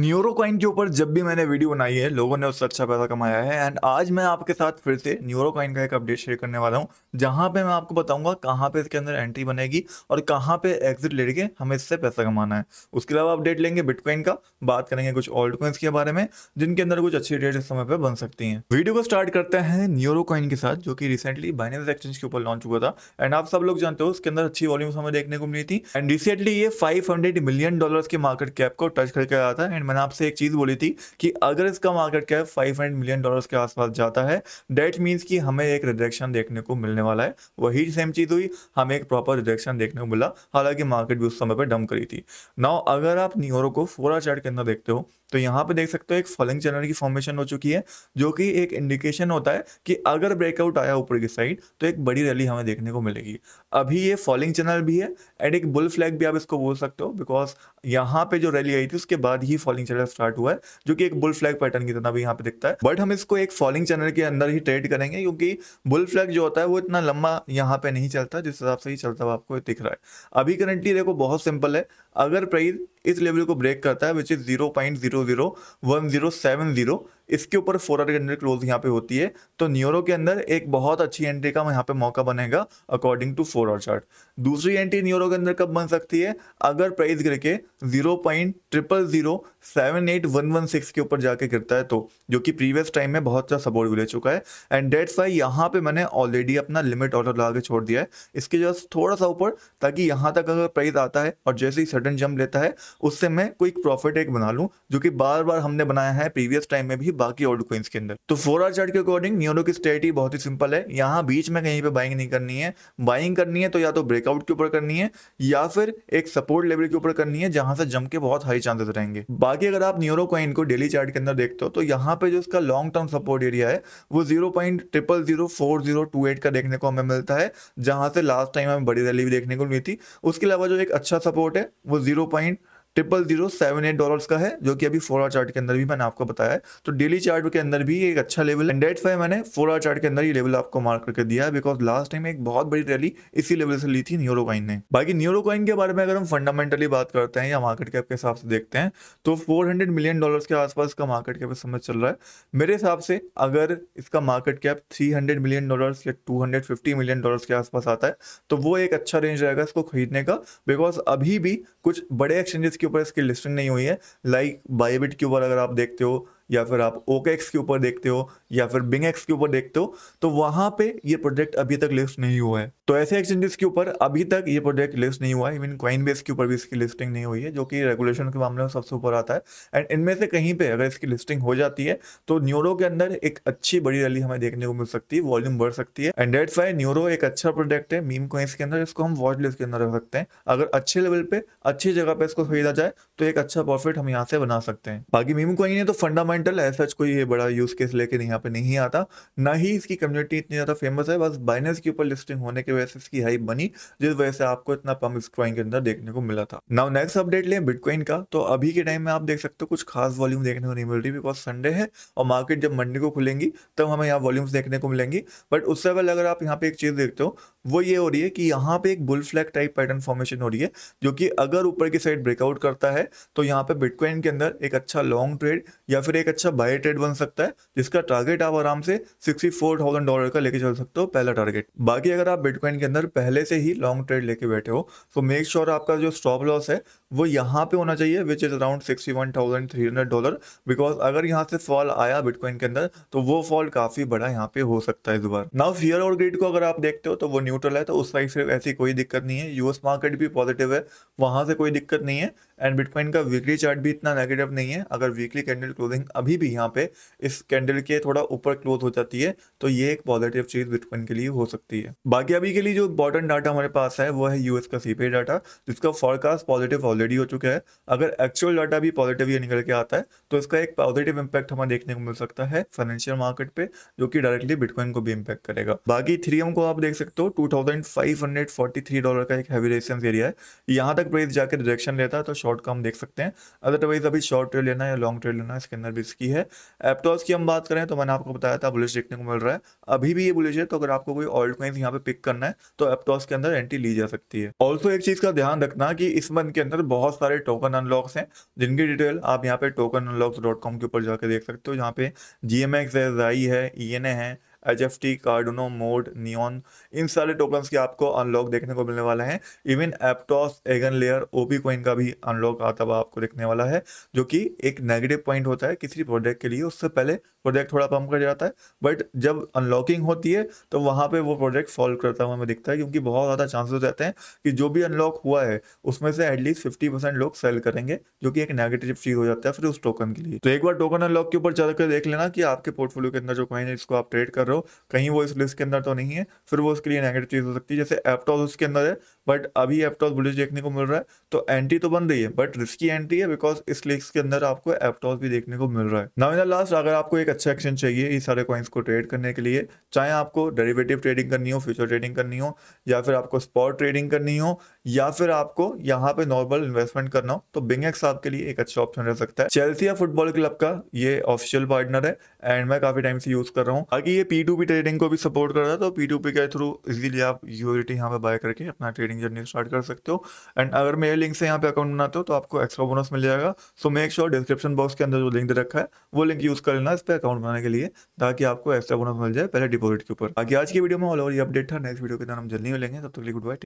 न्यूरोकॉइन के ऊपर जब भी मैंने वीडियो बनाई है लोगों ने उससे अच्छा पैसा कमाया है एंड आज मैं आपके साथ फिर से न्यूरोकॉइन का एक अपडेट शेयर करने वाला हूँ जहां पे मैं आपको बताऊंगा कहाँ पे इसके अंदर एंट्री बनेगी और कहाँ पे एग्जिट लेके हमें इससे पैसा कमाना है उसके अलावा अपडेट लेंगे बिटकॉइन का बात करेंगे कुछ ऑल्ड कॉइन्स के बारे में जिनके अंदर कुछ अच्छी रेट इस समय पर बन सकती है वीडियो को स्टार्ट करते हैं न्यूरोकॉइन के साथ जो कि रिसेंटली बाइनेंस एक्सचेंज के ऊपर लॉन्च हुआ था एंड आप सब लोग जानते हो उसके अंदर अच्छी वॉल्यूम हमें देखने को मिली थी एंड रिसेंटली ये फाइव मिलियन डॉलर के मार्केट कैप को टच करके आया था एंड मैंने आपसे एक चीज़ बोली थी कि अगर इसका market cap five hundred million dollar के आसपास जाता है डेट मीन्स कि हमें एक रिजेक्शन देखने को मिलने वाला है वही सेम चीज़ हुई हमें एक प्रॉपर रिजेक्शन देखने को मिला हालांकि मार्केट भी उस समय पर डम करी थी नाउ अगर आप न्यूरो को फोरा चार्ट के अंदर देखते हो तो यहाँ पे देख सकते हो एक फलिंग चैनल की फॉर्मेशन हो चुकी है जो कि एक इंडिकेशन होता है कि अगर ब्रेकआउट आया ऊपर की साइड तो एक बड़ी रैली हमें देखने को मिलेगी अभी ये फॉलिंग चैनल भी है एंड एक बुल फ्लैग भी आप इसको बोल सकते हो बिकॉज यहाँ पे जो रैली आई थी उसके बाद ही फॉलिंग चैनल स्टार्ट हुआ है जो कि एक बुल फ्लैग पैटर्न की तरह भी यहाँ पे दिखता है बट हम इसको एक फॉलिंग चैनल के अंदर ही ट्रेड करेंगे क्योंकि बुल फ्लैग जो होता है वो इतना लंबा यहाँ पे नहीं चलता जिस हिसाब से ही चलता हुआ आपको दिख रहा है अभी करंटली देखो बहुत सिंपल है अगर प्राइस इस लेवल को ब्रेक करता है which is zero point zero zero one zero seven zero इसके ऊपर फोर आर हंड्रेड क्लोज यहाँ पे होती है तो न्यूरो के अंदर एक बहुत अच्छी एंट्री का यहाँ पे मौका बनेगा according to four hour chart दूसरी एंट्री न्यूरो के अंदर कब बन सकती है अगर प्राइस गिर के zero point triple zero seven eight one one six के ऊपर जाके गिरता है तो जो कि प्रीवियस टाइम में बहुत सा सपोर्ट ले चुका है एंड डेट्स वाई यहाँ पे मैंने ऑलरेडी अपना लिमिट ऑर्डर लगा के छोड़ दिया है इसके जस्ट थोड़ा सा ऊपर ताकि यहाँ तक अगर प्राइस आता है और जैसे ही सडन जम्प लेता है उससे मैं क्विक प्रॉफिट एक बना लूँ जो कि बार बार हमने बनाया है प्रीवियस टाइम में भी बाकी ओल्ड क्वींस के अंदर तो फोर आर चार्ट के अकॉर्डिंग न्यूरो की स्ट्रेटी बहुत ही सिंपल है यहाँ बीच में कहीं पे बाइंग नहीं करनी है बाइंग करनी है तो या तो ब्रेकआउट के ऊपर करनी है या फिर एक सपोर्ट लेवल के ऊपर करनी है जहां से जम के बहुत हाई चांसेस रहेंगे बाकी अगर आप न्यूरो कॉइन को डेली चार्ट के अंदर देखते हो तो यहाँ पे जो इसका लॉन्ग टर्म सपोर्ट एरिया है वो zero point triple zero four zero two eight का देखने को हमें मिलता है जहां से लास्ट टाइम हमें बड़ी रैली भी देखने को मिली थी उसके अलावा जो एक अच्छा सपोर्ट है वो zero point triple zero seven eight dollar का है जो कि अभी फोर आर चार्ट के अंदर भी मैंने आपको बताया है तो डेली चार्ट के अंदर भी एक अच्छा लेवल एंड डेट मैंने फोर आर चार्ट के अंदर ये लेवल आपको मार्क करके दिया है बिकॉज लास्ट टाइम एक बहुत बड़ी रैली इसी लेवल से ली थी न्यूरो कॉइन ने बाकी न्यूरो कॉइन के बारे में अगर हम फंडामेंटली बात करते हैं या मार्केट कैप के हिसाब से देखते हैं तो फोर मिलियन डॉलर के आसपास का मार्केट कैप समझ चल रहा है मेरे हिसाब से अगर इसका market cap three million dollar या टू मिलियन डॉलर के आसपास आता है तो वो एक अच्छा रेंज रहेगा इसको खरीदने का बिकॉज अभी भी कुछ बड़े एक्सचेंजेस के ऊपर इसकी लिस्टिंग नहीं हुई है लाइक बायोबिट के ऊपर अगर आप देखते हो या फिर आप ओके के ऊपर देखते हो या फिर बिंग एक्स के ऊपर देखते हो तो वहां पे ये प्रोजेक्ट अभी तक लिस्ट नहीं हुआ है तो ऐसे एक्सचेंजेस के ऊपर अभी तक ये प्रोजेक्ट लिस्ट नहीं हुआ है इवन क्वाइन बेस के ऊपर भी इसकी लिस्टिंग नहीं हुई है जो कि रेगुलेशन के मामले में सबसे ऊपर आता है एंड इनमें से कहीं पर अगर इसकी लिस्टिंग हो जाती है तो न्यूरो के अंदर एक अच्छी बड़ी रैली हमें देखने को मिल सकती है वॉल्यूम बढ़ सकती है एंड डेट्स वाई न्यूरो एक अच्छा प्रोजेक्ट है मीम क्वाइंस के अंदर इसको हम वॉच लिस्ट के अंदर रख सकते हैं अगर अच्छे लेवल पे अच्छी जगह पे इसको खरीदा जाए तो एक अच्छा प्रॉफिट हम यहाँ से बना सकते हैं बाकी मीम क्वाइन है तो फंडामेंट फंडामेंटल है सच कोई ये बड़ा यूज केस लेकिन यहाँ पे नहीं आता ना ही इसकी कम्युनिटी इतनी ज़्यादा फेमस है बस बाइनेंस के ऊपर लिस्टिंग होने की वजह से इसकी हाइप बनी जिस वजह से आपको इतना पम्प स्ट्रॉइंग के अंदर देखने को मिला था नाउ नेक्स्ट अपडेट लें बिटकॉइन का तो अभी के टाइम में आप देख सकते हो कुछ खास वॉल्यूम देखने को नहीं मिल रही बिकॉज संडे है और मार्केट जब मंडे को खुलेंगी तब हमें यहाँ वॉल्यूम्स देखने को मिलेंगी बट उससे पहले अगर आप यहाँ पे एक चीज़ देखते हो वो ये हो रही है कि यहाँ पे एक bull flag type pattern formation हो रही है जो कि अगर ऊपर की साइड ब्रेकआउट करता है तो यहाँ पे बिटकॉइन के अंदर एक अच्छा लॉन्ग ट्रेड या फिर एक अच्छा बाय ट्रेड बन सकता है जिसका टारगेट आप आराम से सिक्सटी फोर थाउजेंड डॉलर का लेके चल सकते हो पहला टारगेट बाकी अगर आप बिटकॉइन के अंदर पहले से ही लॉन्ग ट्रेड लेके बैठे हो तो मेक श्योर आपका जो स्टॉप लॉस है वो यहाँ पे होना चाहिए which is around sixty one thousand three hundred dollar because अगर यहाँ से फॉल आया बिटकॉइन के अंदर तो वो फॉल काफी बड़ा यहाँ पे हो सकता है इस बार नाउ फियर और ग्रिड को अगर आप देखते हो तो वो न्यूट्रल है तो उस साइड से ऐसी कोई दिक्कत नहीं है यूएस मार्केट भी पॉजिटिव है वहां से कोई दिक्कत नहीं है एंड बिटकॉइन का वीकली चार्ट भी इतना नेगेटिव नहीं है अगर वीकली कैंडल क्लोजिंग अभी भी यहाँ पे इस कैंडल के थोड़ा ऊपर क्लोज हो जाती है तो ये एक पॉजिटिव चीज बिटकॉइन के लिए हो सकती है बाकी अभी के लिए जो इंपॉर्टेंट डाटा हमारे पास है वो है यूएस का सीपे डाटा जिसका फॉरकास्ट पॉजिटिव ऑलरेडी हो चुका है अगर एक्चुअल डाटा भी पॉजिटिव ये निकल के आता है तो इसका एक पॉजिटिव इम्पैक्ट हमें देखने को मिल सकता है फाइनेंशियल मार्केट पे जो की डायरेक्टली बिटकॉइन को भी इम्पैक्ट करेगा बाकी थ्रीएम को आप देख सकते हो टू डॉलर का एक हैवी रेसेंस एरिया है यहाँ तक प्राइस जाकर डायरेक्शन लेता है तो शॉर्ट का हम देख सकते हैं अदरवाइज अभी शॉर्ट ट्रेड लेना या लॉन्ग ट्रेड लेना इसके अंदर भी बुलिश की है एप्टॉस की हम बात करें तो मैंने आपको बताया था बुलिश देखने को मिल रहा है अभी भी ये बुलिश है तो अगर आपको कोई ऑल्ट कॉइन्स यहाँ पे पिक करना है तो एप्टॉस के अंदर एंट्री ली जा सकती है ऑल्सो एक चीज का ध्यान रखना की इस मंथ के अंदर बहुत सारे टोकन अनलॉक्स हैं जिनकी डिटेल आप यहाँ पे टोकन अनलॉक्स डॉट कॉम के ऊपर जाकर देख सकते हो यहाँ पे जीएमएक्स है जाई है ई एन ए है H F T Cardano Mode Neon इन सारे टोकन्स के आपको अनलॉक देखने को मिलने वाला है even Aptos Eigen layer OP coin का भी अनलॉक आता हुआ आपको देखने वाला है जो कि एक नेगेटिव पॉइंट होता है किसी प्रोडक्ट के लिए उससे पहले प्रोडक्ट थोड़ा पम्प कर जाता है बट जब अनलॉकिंग होती है तो वहाँ पर वो प्रोडक्ट सॉल्व करता हुआ हमें दिखता है क्योंकि बहुत ज़्यादा चांसेस रहते हैं कि जो भी अनलॉक हुआ है उसमें से एटलीस्ट फिफ्टी परसेंट लोग सेल करेंगे जो कि एक नेगेटिव चीज़ हो जाता है फिर उस टोकन के लिए तो एक बार टोकन अनलॉक के ऊपर चल कर देख लेना कि आपके पोर्टफोलियो के अंदर जो कॉइन है इसको आप ट्रेड कर रहे हो कहीं वो इस लिस्ट के अंदर तो नहीं है फिर वो उसके लिए नेगेटिव चीज़ हो सकती है जैसे एप्टॉस उसके अंदर है बट अभी एप्टॉस बुलिस देखने को मिल रहा है तो एंटी तो बन रही है बट रिस्की एंटी है बिकॉज इस लिस्ट के अंदर आपको एप्टॉस भी देखने को मिल रहा है नाउ इन लास्ट अगर आपको एक अच्छा एक्शन चाहिए इस सारे कॉइन्स को ट्रेड करने के लिए चाहे आपको डेरिवेटिव ट्रेडिंग करनी हो फ्यूचर ट्रेडिंग करनी हो या फिर आपको स्पॉट ट्रेडिंग करनी हो या फिर आपको यहाँ पे नॉर्मल इन्वेस्टमेंट करना हो तो बिंग एक्स आपके लिए एक अच्छा ऑप्शन रह सकता है चेल्सिया फुटबॉल क्लब का ये ऑफिशियल पार्टनर है एंड मैं काफी टाइम से यूज कर रहा हूँ बाकी ये पी टू पी ट्रेडिंग को भी सपोर्ट कर रहा है तो पी टू पी के थ्रू इजिली आप यूरिटी यहाँ पे बाय करके अपना ट्रेडिंग जर्नी स्टार्ट कर सकते हो एंड अगर मेरे लिंक से यहाँ पे अकाउंट बनाते हो तो आपको एक्स्ट्रा बोनस मिल जाएगा so make sure description box के अंदर जो लिंक दे रखा है वो लिंक यूज कर लेना इस पर अकाउंट बनाने के लिए ताकि आपको एक्स्ट्रा बोनस मिल जाए पहले डिपोजिट के ऊपर बाकी आज की वीडियो में ऑल ओवर ये अपडेट था नेक्स्ट वीडियो के अंदर हम जल्दी मिलेंगे तब तक गुड बाय